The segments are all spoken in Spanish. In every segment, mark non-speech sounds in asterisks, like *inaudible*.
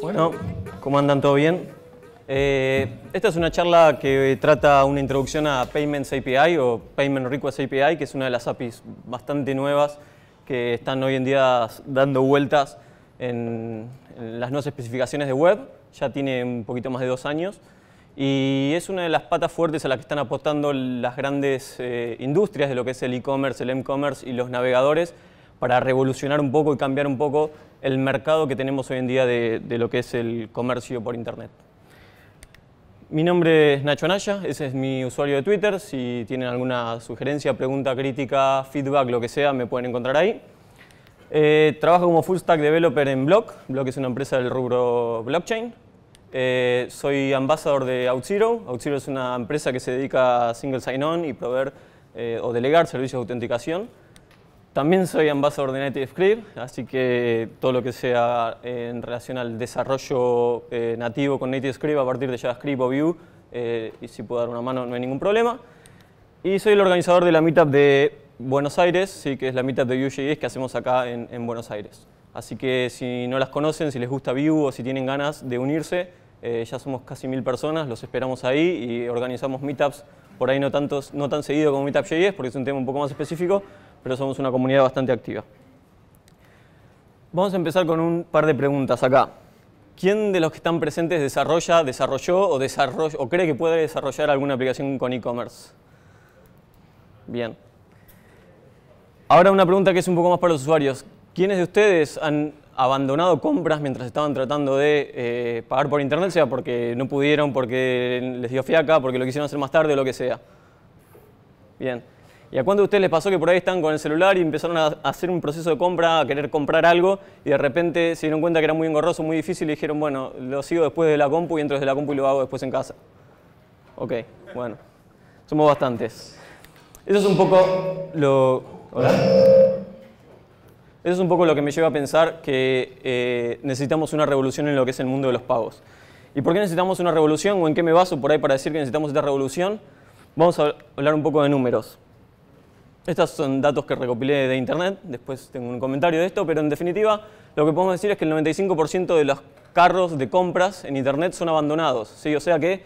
Bueno, ¿cómo andan? ¿Todo bien? Eh, esta es una charla que trata una introducción a Payments API o Payment Request API, que es una de las APIs bastante nuevas que están hoy en día dando vueltas en, las nuevas especificaciones de web. Ya tiene un poquito más de dos años. Y es una de las patas fuertes a las que están apostando las grandes eh, industrias de lo que es el e-commerce, el m-commerce y los navegadores para revolucionar un poco y cambiar un poco el mercado que tenemos hoy en día de, lo que es el comercio por Internet. Mi nombre es Nacho Naya, ese es mi usuario de Twitter. Si tienen alguna sugerencia, pregunta, crítica, feedback, lo que sea, me pueden encontrar ahí. Eh, trabajo como full stack developer en Block. Block es una empresa del rubro blockchain. Eh, soy embajador de OutZero. OutZero es una empresa que se dedica a single sign-on y proveer eh, o delegar servicios de autenticación. También soy Ambassador de NativeScript, así que todo lo que sea eh, en relación al desarrollo eh, nativo con NativeScript a partir de JavaScript o Vue, eh, y si puedo dar una mano no hay ningún problema. Y soy el organizador de la Meetup de Buenos Aires, sí, que es la Meetup de Vue.js que hacemos acá en, Buenos Aires. Así que si no las conocen, si les gusta Vue o si tienen ganas de unirse, ya somos casi mil personas, los esperamos ahí y organizamos meetups por ahí no, tantos, no tan seguido como Meetup.js porque es un tema un poco más específico, pero somos una comunidad bastante activa. Vamos a empezar con un par de preguntas acá. ¿Quién de los que están presentes desarrolla, desarrolló o, o cree que puede desarrollar alguna aplicación con e-commerce? Bien. Ahora una pregunta que es un poco más para los usuarios. ¿Quiénes de ustedes han abandonado compras mientras estaban tratando de eh, pagar por internet, sea porque no pudieron, porque les dio fiaca, porque lo quisieron hacer más tarde o lo que sea? Bien. ¿Y a cuánto de ustedes les pasó que por ahí están con el celular y empezaron a hacer un proceso de compra, a querer comprar algo y de repente se dieron cuenta que era muy engorroso, muy difícil y dijeron, bueno, lo sigo después de la compu y entro desde la compu y lo hago después en casa? Ok, bueno, somos bastantes. Eso es un poco lo... es un poco lo que me lleva a pensar que eh, necesitamos una revolución en lo que es el mundo de los pagos. ¿Y por qué necesitamos una revolución o en qué me baso por ahí para decir que necesitamos esta revolución? Vamos a hablar un poco de números. Estos son datos que recopilé de internet, después tengo un comentario de esto, pero en definitiva lo que podemos decir es que el 95% de los carros de compras en internet son abandonados, ¿sí? o sea que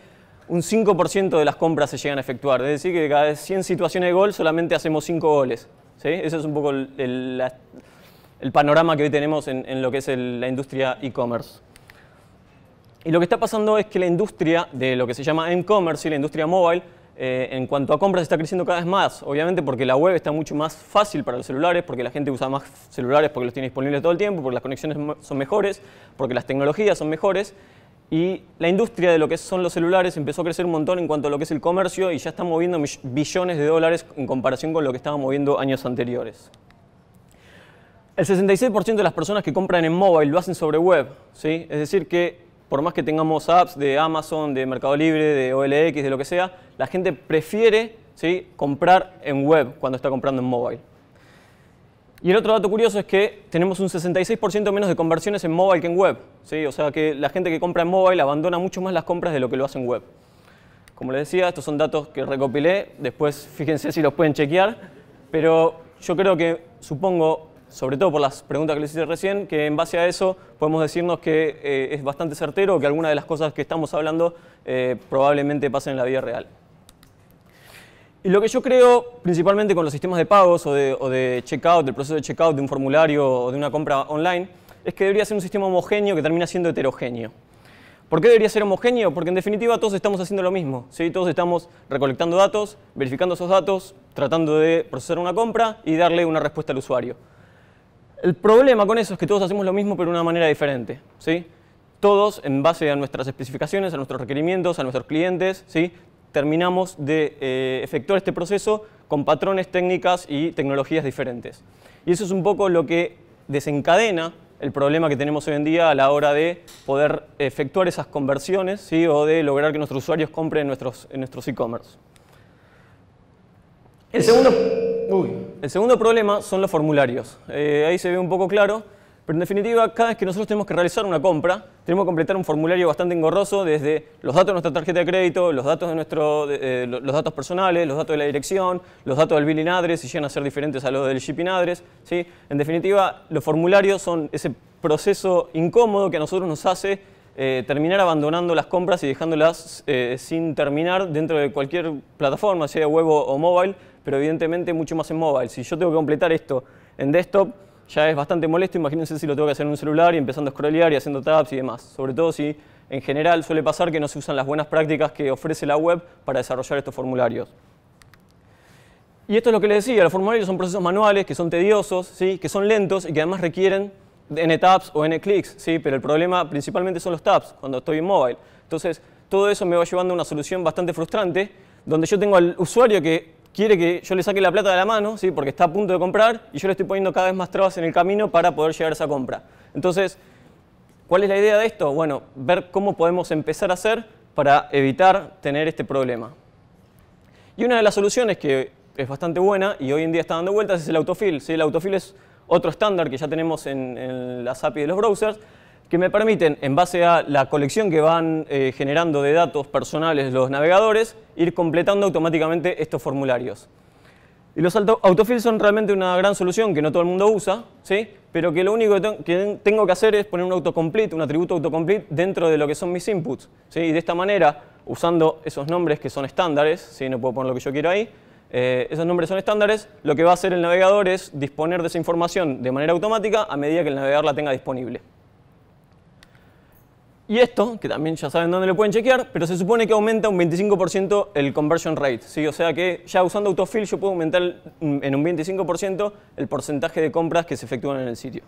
un 5% de las compras se llegan a efectuar, es decir que cada 100 situaciones de gol solamente hacemos 5 goles. ¿sí? Ese es un poco el, panorama que hoy tenemos en, lo que es la industria e-commerce. Y lo que está pasando es que la industria de lo que se llama e-commerce y la industria mobile eh, en cuanto a compras está creciendo cada vez más, obviamente porque la web está mucho más fácil para los celulares, porque la gente usa más celulares porque los tiene disponibles todo el tiempo, porque las conexiones son mejores, porque las tecnologías son mejores. Y la industria de lo que son los celulares empezó a crecer un montón en cuanto a lo que es el comercio y ya está moviendo billones de dólares en comparación con lo que estaba moviendo años anteriores. El 66% de las personas que compran en mobile lo hacen sobre web, ¿sí? es decir, que por más que tengamos apps de Amazon, de Mercado Libre, de OLX, de lo que sea, la gente prefiere ¿sí? comprar en web cuando está comprando en mobile. Y el otro dato curioso es que tenemos un 66% menos de conversiones en mobile que en web. ¿sí? O sea que la gente que compra en mobile abandona mucho más las compras de lo que lo hace en web. Como les decía, estos son datos que recopilé, después fíjense si los pueden chequear, pero yo creo que, supongo, sobre todo por las preguntas que les hice recién, que en base a eso podemos decirnos que eh, es bastante certero que alguna de las cosas que estamos hablando eh, probablemente pasen en la vida real. Y lo que yo creo, principalmente con los sistemas de pagos o de, checkout, del proceso de checkout de un formulario o de una compra online, es que debería ser un sistema homogéneo que termina siendo heterogéneo. ¿Por qué debería ser homogéneo? Porque en definitiva todos estamos haciendo lo mismo. ¿sí? Todos estamos recolectando datos, verificando esos datos, tratando de procesar una compra y darle una respuesta al usuario. El problema con eso es que todos hacemos lo mismo pero de una manera diferente. ¿sí? Todos, en base a nuestras especificaciones, a nuestros requerimientos, a nuestros clientes, ¿sí? terminamos de eh, efectuar este proceso con patrones, técnicas y tecnologías diferentes. Y eso es un poco lo que desencadena el problema que tenemos hoy en día a la hora de poder efectuar esas conversiones ¿sí? o de lograr que nuestros usuarios compren nuestros, en nuestros e-commerce. El segundo, el segundo problema son los formularios. Eh, ahí se ve un poco claro, pero en definitiva, cada vez que nosotros tenemos que realizar una compra, tenemos que completar un formulario bastante engorroso desde los datos de nuestra tarjeta de crédito, los datos, de nuestro, eh, los datos personales, los datos de la dirección, los datos del billing address, si llegan a ser diferentes a los del shipping address. ¿sí? En definitiva, los formularios son ese proceso incómodo que a nosotros nos hace eh, terminar abandonando las compras y dejándolas sin terminar dentro de cualquier plataforma, sea web o mobile, pero evidentemente mucho más en mobile. Si yo tengo que completar esto en desktop, ya es bastante molesto, imagínense si lo tengo que hacer en un celular y empezando a scrollear y haciendo tabs y demás. Sobre todo si en general suele pasar que no se usan las buenas prácticas que ofrece la web para desarrollar estos formularios. Y esto es lo que les decía, los formularios son procesos manuales que son tediosos, ¿sí? que son lentos y que además requieren n tabs o n clics, ¿sí? pero el problema principalmente son los tabs cuando estoy en mobile. Entonces, todo eso me va llevando a una solución bastante frustrante, donde yo tengo al usuario que quiere que yo le saque la plata de la mano, ¿sí? porque está a punto de comprar, y yo le estoy poniendo cada vez más trabas en el camino para poder llegar a esa compra. Entonces, ¿cuál es la idea de esto? Bueno, ver cómo podemos empezar a hacer para evitar tener este problema. Y una de las soluciones que es bastante buena y hoy en día está dando vueltas es el autofill. ¿sí? El autofill es otro estándar que ya tenemos en, en las API de los browsers, que me permiten, en base a la colección que van eh, generando de datos personales los navegadores, ir completando automáticamente estos formularios. Y los auto son realmente una gran solución que no todo el mundo usa, ¿sí? pero que lo único que, tengo que hacer es poner un autocomplete, un atributo autocomplete dentro de lo que son mis inputs. ¿sí? Y de esta manera, usando esos nombres que son estándares, ¿sí? no puedo poner lo que yo quiero ahí, eh, esos nombres son estándares, lo que va a hacer el navegador es disponer de esa información de manera automática a medida que el navegador la tenga disponible. Y esto, que también ya saben dónde lo pueden chequear, pero se supone que aumenta un 25% el conversion rate. O sea que ya usando autofill yo puedo aumentar en un 25% el porcentaje de compras que se efectúan en el sitio.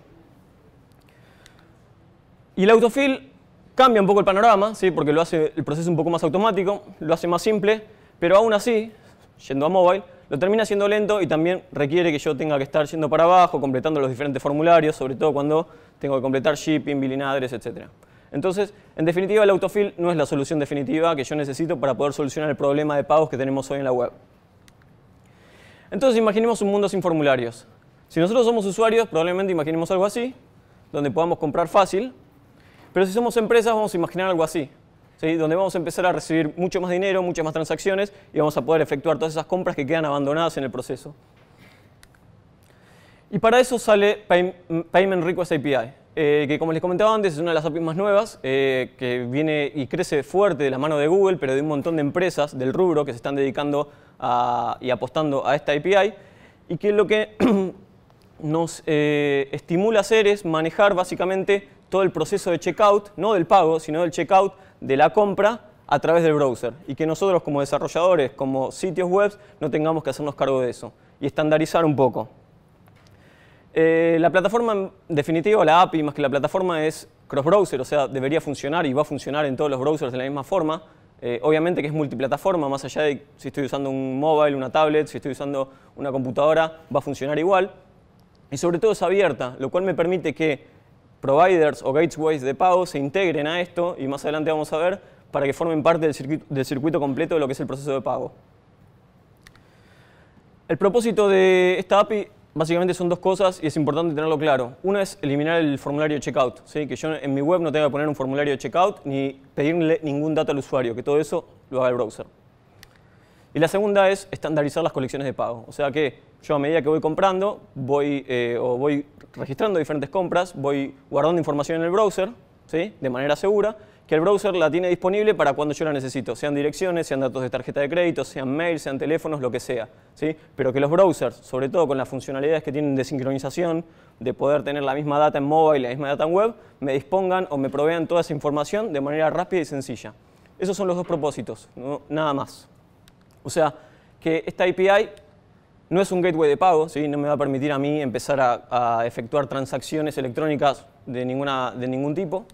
Y el autofill cambia un poco el panorama, ¿sí? porque lo hace el proceso un poco más automático, lo hace más simple, pero aún así, yendo a mobile, lo termina siendo lento y también requiere que yo tenga que estar yendo para abajo, completando los diferentes formularios, sobre todo cuando tengo que completar shipping, billing address, etcétera. Entonces, en definitiva, el autofill no es la solución definitiva que yo necesito para poder solucionar el problema de pagos que tenemos hoy en la web. Entonces, imaginemos un mundo sin formularios. Si nosotros somos usuarios, probablemente imaginemos algo así, donde podamos comprar fácil, pero si somos empresas, vamos a imaginar algo así, donde vamos a empezar a recibir mucho más dinero, muchas más transacciones y vamos a poder efectuar todas esas compras que quedan abandonadas en el proceso. Y para eso sale mm, Payment Request API. Eh, que como les comentaba antes es una de las APIs más nuevas, eh, que viene y crece fuerte de la mano de Google, pero de un montón de empresas del rubro que se están dedicando y apostando a esta API, y que lo que *clears throat* nos eh, estimula hacer es manejar básicamente todo el proceso de checkout, no del pago, sino del checkout de la compra a través del browser, y que nosotros como desarrolladores, como sitios web, no tengamos que hacernos cargo de eso, y estandarizar un poco. Eh, la plataforma, en definitiva, la API más que la plataforma es cross-browser, o sea, debería funcionar y va a funcionar en todos los browsers de la misma forma. Eh, obviamente que es multiplataforma, más allá de si estoy usando un mobile, una tablet, si estoy usando una computadora, va a funcionar igual. Y sobre todo es abierta, lo cual me permite que providers o gateways de pago se integren a esto, y más adelante vamos a ver, para que formen parte del circuito, del circuito completo de lo que es el proceso de pago. El propósito de esta API Básicamente son dos cosas y es importante tenerlo claro. Una es eliminar el formulario de checkout, que yo en mi web no tenga que poner un formulario de checkout ni pedirle ningún dato al usuario, que todo eso lo haga el browser. Y la segunda es estandarizar las colecciones de pago. O sea que yo a medida que voy comprando voy, eh, o voy registrando diferentes compras, voy guardando información en el browser ¿sí? de manera segura que el browser la tiene disponible para cuando yo la necesito, sean direcciones, sean datos de tarjeta de crédito, sean mails, sean teléfonos, lo que sea. ¿sí? Pero que los browsers, sobre todo con las funcionalidades que tienen de sincronización, de poder tener la misma data en mobile y la misma data en web, me dispongan o me provean toda esa información de manera rápida y sencilla. Esos son los dos propósitos, nada más. O sea, que esta API no es un gateway de pago, ¿sí? no me va a permitir a mí empezar a, efectuar transacciones electrónicas de, ninguna, de ningún tipo,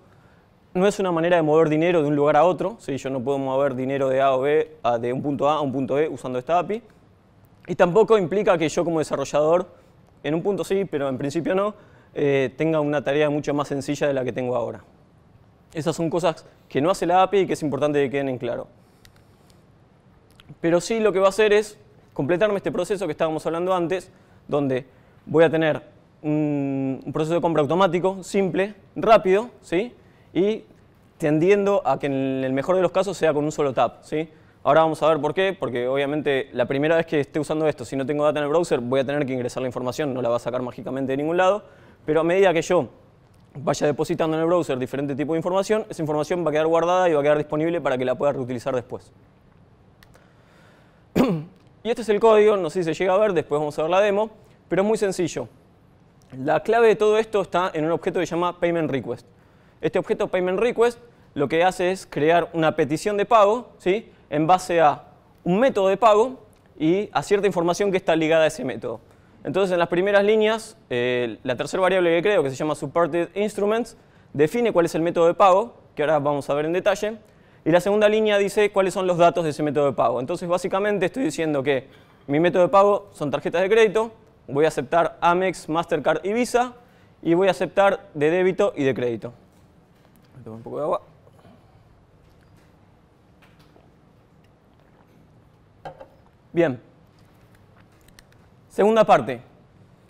no es una manera de mover dinero de un lugar a otro, yo no puedo mover dinero de A o B, a, de un punto A a un punto B usando esta API. Y tampoco implica que yo como desarrollador, en un punto sí, pero en principio no, eh, tenga una tarea mucho más sencilla de la que tengo ahora. Esas son cosas que no hace la API y que es importante que queden en claro. Pero sí lo que va a hacer es completarme este proceso que estábamos hablando antes, donde voy a tener un, un proceso de compra automático, simple, rápido, ¿sí? y tendiendo a que en el mejor de los casos sea con un solo tap. ¿sí? Ahora vamos a ver por qué, porque obviamente la primera vez que esté usando esto, si no tengo data en el browser, voy a tener que ingresar la información, no la va a sacar mágicamente de ningún lado, pero a medida que yo vaya depositando en el browser diferente tipo de información, esa información va a quedar guardada y va a quedar disponible para que la pueda reutilizar después. *clears throat* y este es el código, no sé si se llega a ver, después vamos a ver la demo, pero es muy sencillo. La clave de todo esto está en un objeto que se llama payment request. Este objeto payment request lo que hace es crear una petición de pago ¿sí? en base a un método de pago y a cierta información que está ligada a ese método. Entonces, en las primeras líneas, eh, la tercera variable que creo, que se llama supported instruments, define cuál es el método de pago, que ahora vamos a ver en detalle, y la segunda línea dice cuáles son los datos de ese método de pago. Entonces, básicamente estoy diciendo que mi método de pago son tarjetas de crédito, voy a aceptar Amex, Mastercard y Visa, y voy a aceptar de débito y de crédito un poco de agua. Bien. Segunda parte.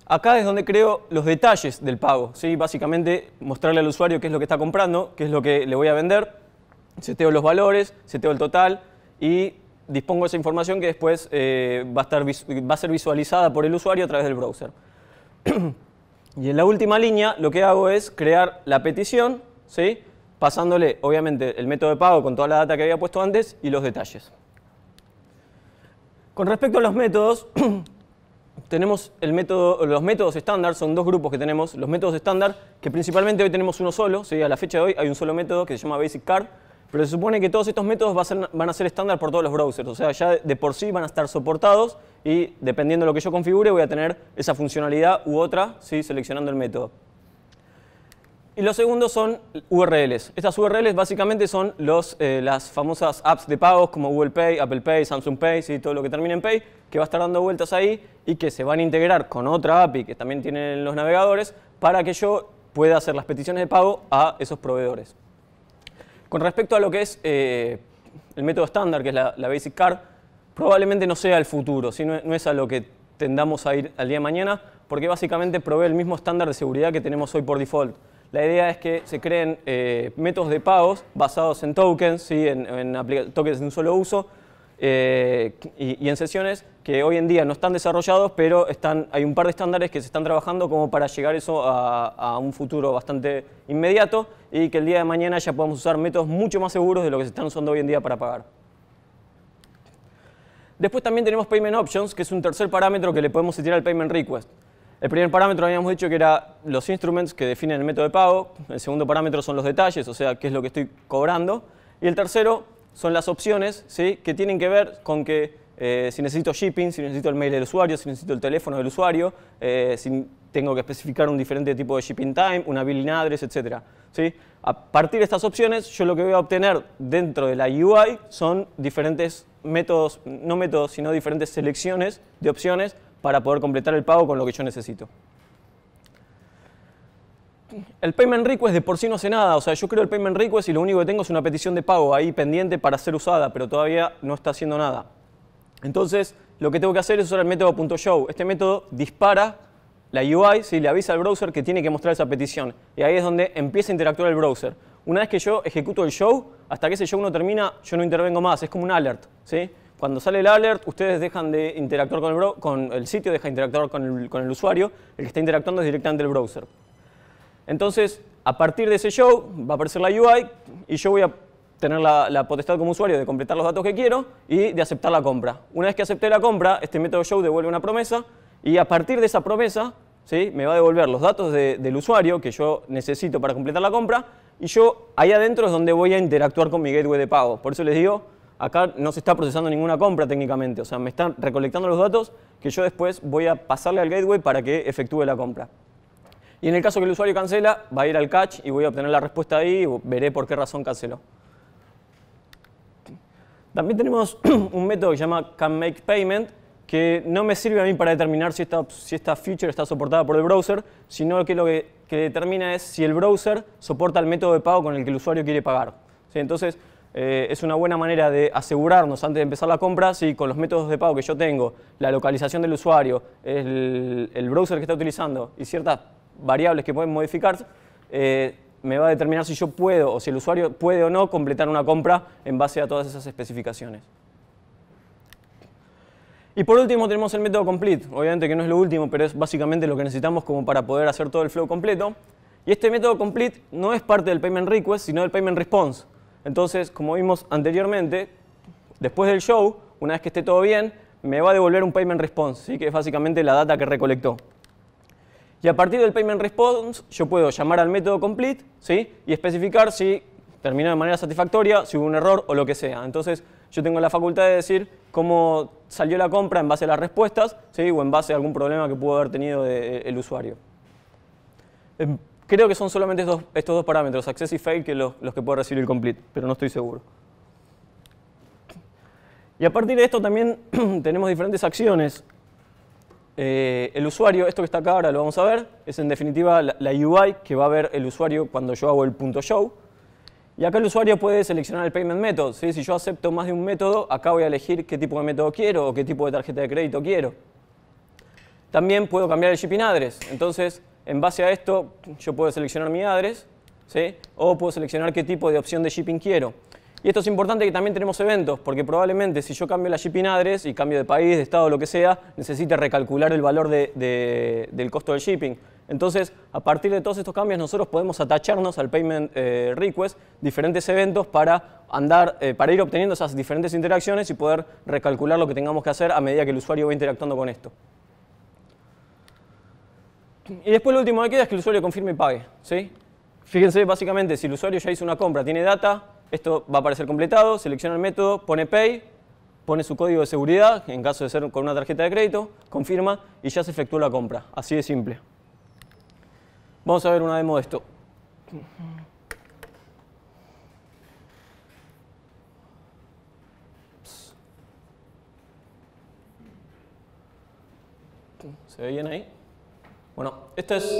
Acá es donde creo los detalles del pago. ¿sí? Básicamente mostrarle al usuario qué es lo que está comprando, qué es lo que le voy a vender, seteo los valores, seteo el total y dispongo esa información que después eh, va, a estar, va a ser visualizada por el usuario a través del browser. *clears throat* y en la última línea lo que hago es crear la petición, ¿sí? pasándole, obviamente, el método de pago con toda la data que había puesto antes y los detalles. Con respecto a los métodos, *clears throat* tenemos los métodos estándar, son dos grupos que tenemos, los métodos estándar, que principalmente hoy tenemos uno solo, ¿sí? a la fecha de hoy hay un solo método que se llama Basic Card, pero se supone que todos estos métodos van a ser estándar por todos los browsers, o sea, ya de por sí van a estar soportados y dependiendo de lo que yo configure voy a tener esa funcionalidad u otra, ¿sí? seleccionando el método. Y lo segundo son URLs. Estas URLs básicamente son los, eh, las famosas apps de pagos como Google Pay, Apple Pay, Samsung Pay, y todo lo que termine en Pay, que va a estar dando vueltas ahí y que se van a integrar con otra API que también tienen los navegadores para que yo pueda hacer las peticiones de pago a esos proveedores. Con respecto a lo que es eh, el método estándar, que es la, Basic Card, probablemente no sea el futuro, no, no es a lo que tendamos a ir al día de mañana, porque básicamente provee el mismo estándar de seguridad que tenemos hoy por default la idea es que se creen eh, métodos de pagos basados en tokens, ¿sí? en, tokens de un solo uso, eh, y, en sesiones que hoy en día no están desarrollados, pero están, hay un par de estándares que se están trabajando como para llegar eso a, un futuro bastante inmediato y que el día de mañana ya podamos usar métodos mucho más seguros de lo que se están usando hoy en día para pagar. Después también tenemos Payment Options, que es un tercer parámetro que le podemos tirar al Payment Request. El primer parámetro habíamos dicho que era los instruments que definen el método de pago, el segundo parámetro son los detalles, o sea, qué es lo que estoy cobrando, y el tercero son las opciones ¿sí? que tienen que ver con que eh, si necesito shipping, si necesito el mail del usuario, si necesito el teléfono del usuario, eh, si tengo que especificar un diferente tipo de shipping time, una billing address, etc. ¿sí? A partir de estas opciones, yo lo que voy a obtener dentro de la UI son diferentes métodos, no métodos, sino diferentes selecciones de opciones para poder completar el pago con lo que yo necesito. El payment request de por sí no hace nada, o sea, yo creo el payment request y lo único que tengo es una petición de pago ahí pendiente para ser usada, pero todavía no está haciendo nada. Entonces, lo que tengo que hacer es usar el método .show. Este método dispara la UI, le avisa al browser que tiene que mostrar esa petición. Y ahí es donde empieza a interactuar el browser. Una vez que yo ejecuto el show, hasta que ese show no termina, yo no intervengo más, es como un alert, ¿sí? Cuando sale el alert, ustedes dejan de interactuar con el, sitio, dejan de interactuar con el, usuario, el que está interactuando es directamente el browser. Entonces, a partir de ese show, va a aparecer la UI y yo voy a tener la, potestad como usuario de completar los datos que quiero y de aceptar la compra. Una vez que acepte la compra, este método show devuelve una promesa y a partir de esa promesa ¿sí? me va a devolver los datos del usuario que yo necesito para completar la compra y yo ahí adentro es donde voy a interactuar con mi gateway de pago. Por eso les digo, acá no se está procesando ninguna compra técnicamente, o sea, me están recolectando los datos que yo después voy a pasarle al gateway para que efectúe la compra. Y en el caso que el usuario cancela, va a ir al catch y voy a obtener la respuesta ahí y veré por qué razón canceló. También tenemos *clears throat* un método que se llama canMakePayment, que no me sirve a mí para determinar si esta, si esta feature está soportada por el browser, sino que lo que, determina es si el browser soporta el método de pago con el que el usuario quiere pagar. Entonces, eh, es una buena manera de asegurarnos antes de empezar la compra si con los métodos de pago que yo tengo, la localización del usuario, el, browser que está utilizando y ciertas variables que pueden modificar, eh, me va a determinar si yo puedo o si el usuario puede o no completar una compra en base a todas esas especificaciones. Y por último tenemos el método complete, obviamente que no es lo último, pero es básicamente lo que necesitamos como para poder hacer todo el flow completo. Y este método complete no es parte del payment request, sino del payment response. Entonces, como vimos anteriormente, después del show, una vez que esté todo bien, me va a devolver un payment response, ¿sí? que es básicamente la data que recolectó. Y a partir del payment response, yo puedo llamar al método complete ¿sí? y especificar si terminó de manera satisfactoria, si hubo un error o lo que sea. Entonces, yo tengo la facultad de decir cómo salió la compra en base a las respuestas ¿sí? o en base a algún problema que pudo haber tenido el usuario. Em, Creo que son solamente estos, dos parámetros, access y fail, que los, que puedo recibir el complete, pero no estoy seguro. Y a partir de esto también *clears throat* tenemos diferentes acciones. Eh, el usuario, esto que está acá ahora lo vamos a ver, es en definitiva la, la, UI que va a ver el usuario cuando yo hago el punto show. Y acá el usuario puede seleccionar el payment method. ¿sí? Si yo acepto más de un método, acá voy a elegir qué tipo de método quiero o qué tipo de tarjeta de crédito quiero. También puedo cambiar el shipping address. Entonces, en base a esto, yo puedo seleccionar mi address, o puedo seleccionar qué tipo de opción de shipping quiero. Y esto es importante que también tenemos eventos, porque probablemente si yo cambio la shipping address y cambio de país, de estado, lo que sea, necesite recalcular el valor del costo del shipping. Entonces, a partir de todos estos cambios, nosotros podemos atacharnos al payment eh, request diferentes eventos para andar, eh, para ir obteniendo esas diferentes interacciones y poder recalcular lo que tengamos que hacer a medida que el usuario va interactuando con esto. Y después lo último que queda es que el usuario confirme y pague. ¿sí? Fíjense, básicamente, si el usuario ya hizo una compra, tiene data, esto va a aparecer completado, selecciona el método, pone Pay, pone su código de seguridad, en caso de ser con una tarjeta de crédito, confirma y ya se efectuó la compra. Así de simple. Vamos a ver una demo de esto. ¿Se ve bien ahí? Bueno, esto es...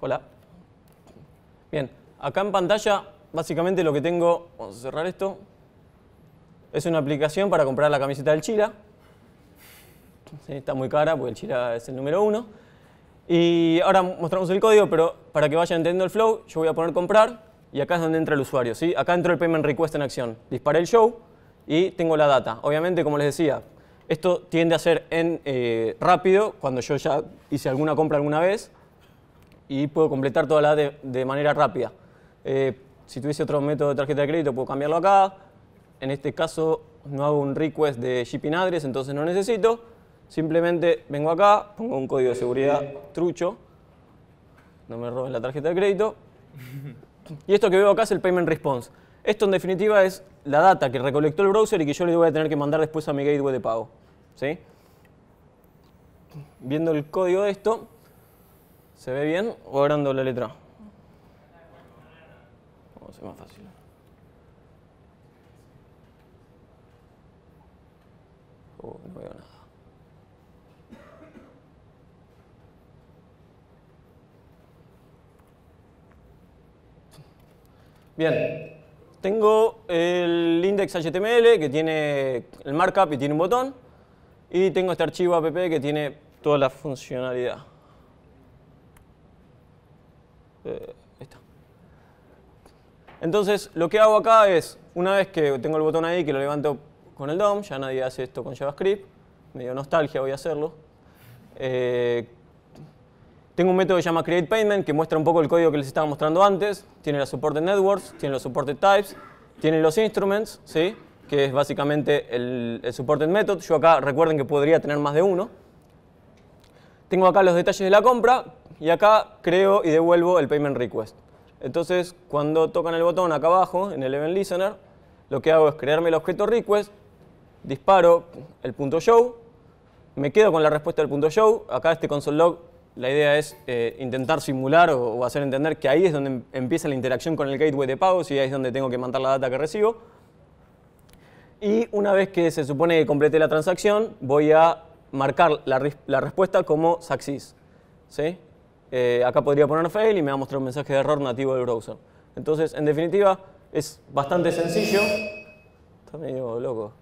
Hola. Bien, acá en pantalla básicamente lo que tengo, vamos a cerrar esto, es una aplicación para comprar la camiseta del Chila. está muy cara porque el Chila es el número uno. Y ahora mostramos el código, pero para que vayan entendiendo el flow, yo voy a poner comprar y acá es donde entra el usuario. ¿sí? Acá entró el payment request en acción. Disparé el show y tengo la data. Obviamente, como les decía, esto tiende a ser en, eh, rápido cuando yo ya hice alguna compra alguna vez y puedo completar toda la de, manera rápida. Eh, si tuviese otro método de tarjeta de crédito, puedo cambiarlo acá. En este caso, no hago un request de shipping address, entonces no necesito. Simplemente vengo acá, pongo un código de seguridad eh, trucho. No me roben la tarjeta de crédito. *laughs* Y esto que veo acá es el payment response. Esto en definitiva es la data que recolectó el browser y que yo le voy a tener que mandar después a mi gateway de pago. ¿sí? Viendo el código de esto, ¿se ve bien o agrando la letra? Vamos a hacer más fácil. Oh, no veo nada. Bien, tengo el index HTML que tiene el markup y tiene un botón. Y tengo este archivo app que tiene toda la funcionalidad. Eh, Entonces, lo que hago acá es, una vez que tengo el botón ahí, que lo levanto con el DOM, ya nadie hace esto con JavaScript, medio nostalgia voy a hacerlo, eh, tengo un método que se llama create que muestra un poco el código que les estaba mostrando antes. Tiene los soporte networks, tiene los soporte types, tiene los instruments, ¿sí? que es básicamente el, el supported method. Yo acá recuerden que podría tener más de uno. Tengo acá los detalles de la compra y acá creo y devuelvo el payment request. Entonces, cuando tocan el botón acá abajo, en el event listener, lo que hago es crearme el objeto request, disparo el punto show, me quedo con la respuesta del punto show, acá este console la idea es eh, intentar simular o, hacer entender que ahí es donde em, empieza la interacción con el gateway de pagos y ahí es donde tengo que mandar la data que recibo. Y una vez que se supone que complete la transacción, voy a marcar la, respuesta como success. Eh, acá podría poner fail y me va a mostrar un mensaje de error nativo del browser. Entonces, en definitiva, es bastante sencillo. Está medio loco.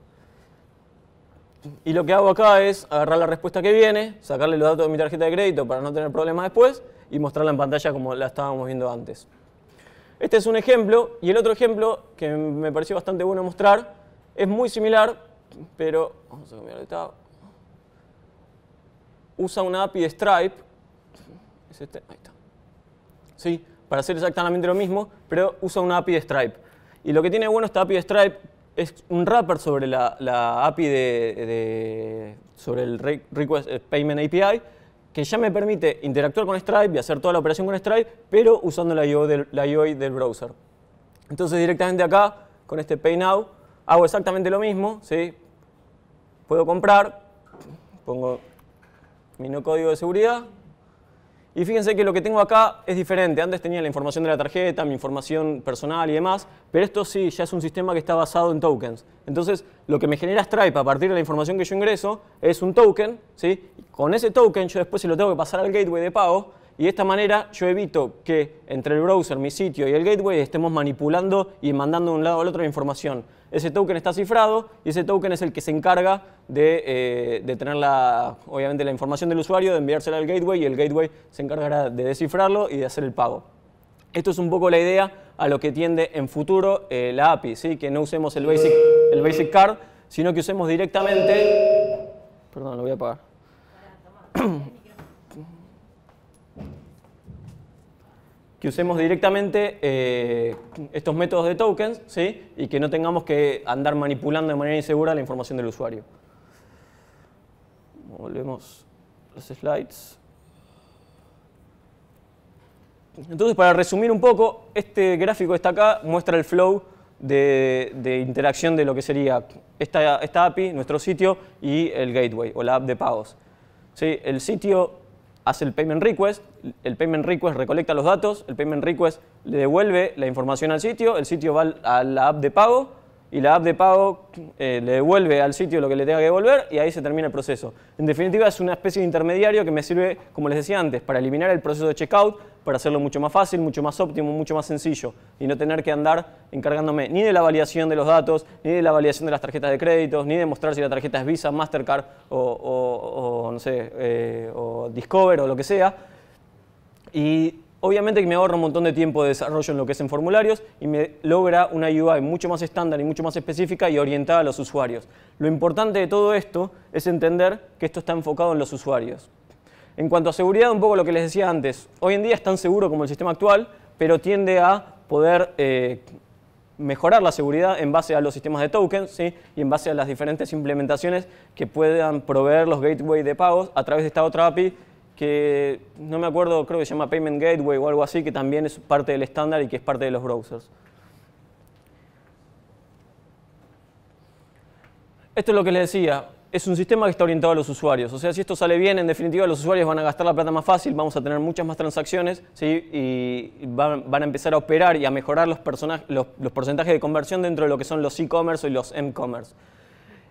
Y lo que hago acá es agarrar la respuesta que viene, sacarle los datos de mi tarjeta de crédito para no tener problemas después y mostrarla en pantalla como la estábamos viendo antes. Este es un ejemplo y el otro ejemplo que me pareció bastante bueno mostrar es muy similar, pero vamos a cambiar de Usa una API de Stripe. ¿Es este? Ahí está. Sí, para hacer exactamente lo mismo, pero usa una API de Stripe. Y lo que tiene bueno esta API de Stripe es un wrapper sobre la, API de, sobre el Request eh, Payment API que ya me permite interactuar con Stripe y hacer toda la operación con Stripe, pero usando la del, la IOI del browser. Entonces directamente acá, con este Pay Now, hago exactamente lo mismo, ¿sí? Puedo comprar, pongo mi no código de seguridad, y fíjense que lo que tengo acá es diferente. Antes tenía la información de la tarjeta, mi información personal y demás, pero esto sí, ya es un sistema que está basado en tokens. Entonces, lo que me genera Stripe a partir de la información que yo ingreso es un token, ¿sí? Con ese token yo después se lo tengo que pasar al gateway de pago y de esta manera yo evito que entre el browser, mi sitio y el gateway estemos manipulando y mandando de un lado al otro la información ese token está cifrado y ese token es el que se encarga eh, de, tener la, obviamente la información del usuario, de enviársela al gateway y el gateway se encargará de descifrarlo y de hacer el pago. Esto es un poco la idea a lo que tiende en futuro eh, la API, ¿sí? que no usemos el basic, el basic card, sino que usemos directamente... Perdón, lo voy a apagar. que usemos directamente eh, estos métodos de tokens ¿sí? y que no tengamos que andar manipulando de manera insegura la información del usuario. Volvemos los slides. Entonces, para resumir un poco, este gráfico que está acá muestra el flow de, interacción de lo que sería esta, esta API, nuestro sitio y el gateway o la app de pagos. ¿Sí? El sitio hace el payment request, el payment request recolecta los datos, el payment request le devuelve la información al sitio, el sitio va a la app de pago y la app de pago eh, le devuelve al sitio lo que le tenga que devolver y ahí se termina el proceso. En definitiva es una especie de intermediario que me sirve, como les decía antes, para eliminar el proceso de checkout, para hacerlo mucho más fácil, mucho más óptimo, mucho más sencillo y no tener que andar encargándome ni de la validación de los datos, ni de la validación de las tarjetas de créditos, ni de mostrar si la tarjeta es Visa, Mastercard o, no sé, eh, o Discover o lo que sea, y obviamente que me ahorra un montón de tiempo de desarrollo en lo que es en formularios y me logra una UI mucho más estándar y mucho más específica y orientada a los usuarios. Lo importante de todo esto es entender que esto está enfocado en los usuarios. En cuanto a seguridad, un poco lo que les decía antes, hoy en día es tan seguro como el sistema actual, pero tiende a poder eh, mejorar la seguridad en base a los sistemas de tokens y en base a las diferentes implementaciones que puedan proveer los gateways de pagos a través de esta otra API que no me acuerdo, creo que se llama Payment Gateway o algo así, que también es parte del estándar y que es parte de los browsers. Esto es lo que les decía, es un sistema que está orientado a los usuarios. O sea, si esto sale bien, en definitiva los usuarios van a gastar la plata más fácil, vamos a tener muchas más transacciones ¿sí? y van, a empezar a operar y a mejorar los, los porcentajes de conversión dentro de lo que son los e-commerce y los m-commerce.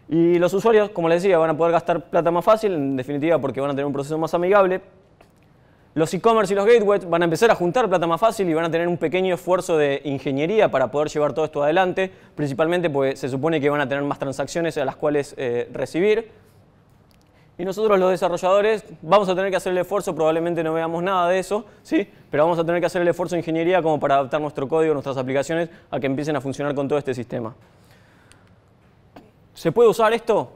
Y los usuarios, como les decía, van a poder gastar plata más fácil, en definitiva porque van a tener un proceso más amigable. Los e-commerce y los gateways van a empezar a juntar plata más fácil y van a tener un pequeño esfuerzo de ingeniería para poder llevar todo esto adelante, principalmente porque se supone que van a tener más transacciones a las cuales eh, recibir. Y nosotros los desarrolladores vamos a tener que hacer el esfuerzo, probablemente no veamos nada de eso, ¿sí? pero vamos a tener que hacer el esfuerzo de ingeniería como para adaptar nuestro código, nuestras aplicaciones a que empiecen a funcionar con todo este sistema. ¿Se puede usar esto?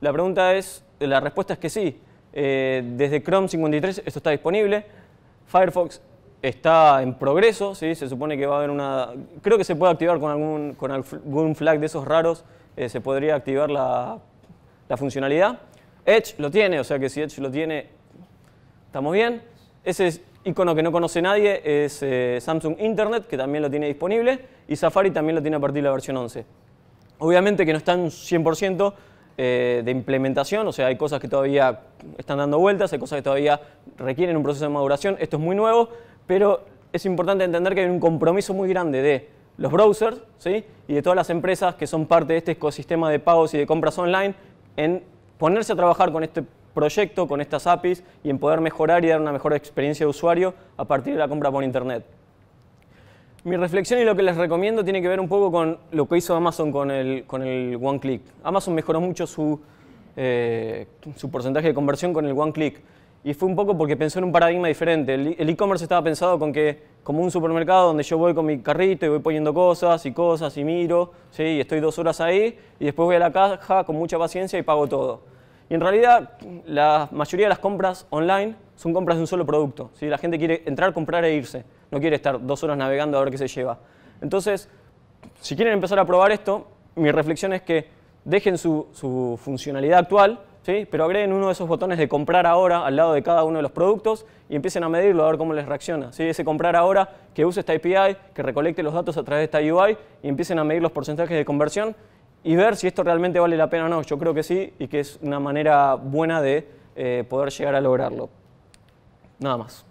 La pregunta es, la respuesta es que sí. Eh, desde Chrome 53 esto está disponible. Firefox está en progreso, se supone que va a haber una... Creo que se puede activar con algún, algún flag de esos raros, eh, se podría activar la, funcionalidad. Edge lo tiene, o sea que si Edge lo tiene, estamos bien. Ese icono que no conoce nadie es eh, Samsung Internet, que también lo tiene disponible, y Safari también lo tiene a partir de la versión 11. Obviamente que no están 100% eh, de implementación, o sea, hay cosas que todavía están dando vueltas, hay cosas que todavía requieren un proceso de maduración, esto es muy nuevo, pero es importante entender que hay un compromiso muy grande de los browsers ¿sí? y de todas las empresas que son parte de este ecosistema de pagos y de compras online en ponerse a trabajar con este proyecto, con estas APIs y en poder mejorar y dar una mejor experiencia de usuario a partir de la compra por Internet. Mi reflexión y lo que les recomiendo tiene que ver un poco con lo que hizo Amazon con el, con One Click. Amazon mejoró mucho su, eh, su porcentaje de conversión con el One Click. Y fue un poco porque pensó en un paradigma diferente. El e-commerce estaba pensado con que, como un supermercado donde yo voy con mi carrito y voy poniendo cosas y cosas y miro, y estoy dos horas ahí, y después voy a la caja con mucha paciencia y pago todo. Y en realidad, la mayoría de las compras online son compras de un solo producto. Si La gente quiere entrar, comprar e irse no quiere estar dos horas navegando a ver qué se lleva. Entonces, si quieren empezar a probar esto, mi reflexión es que dejen su, funcionalidad actual, ¿sí? pero agreguen uno de esos botones de comprar ahora al lado de cada uno de los productos y empiecen a medirlo, a ver cómo les reacciona. ¿sí? Ese comprar ahora que use esta API, que recolecte los datos a través de esta UI y empiecen a medir los porcentajes de conversión y ver si esto realmente vale la pena o no. Yo creo que sí y que es una manera buena de eh, poder llegar a lograrlo. Nada más.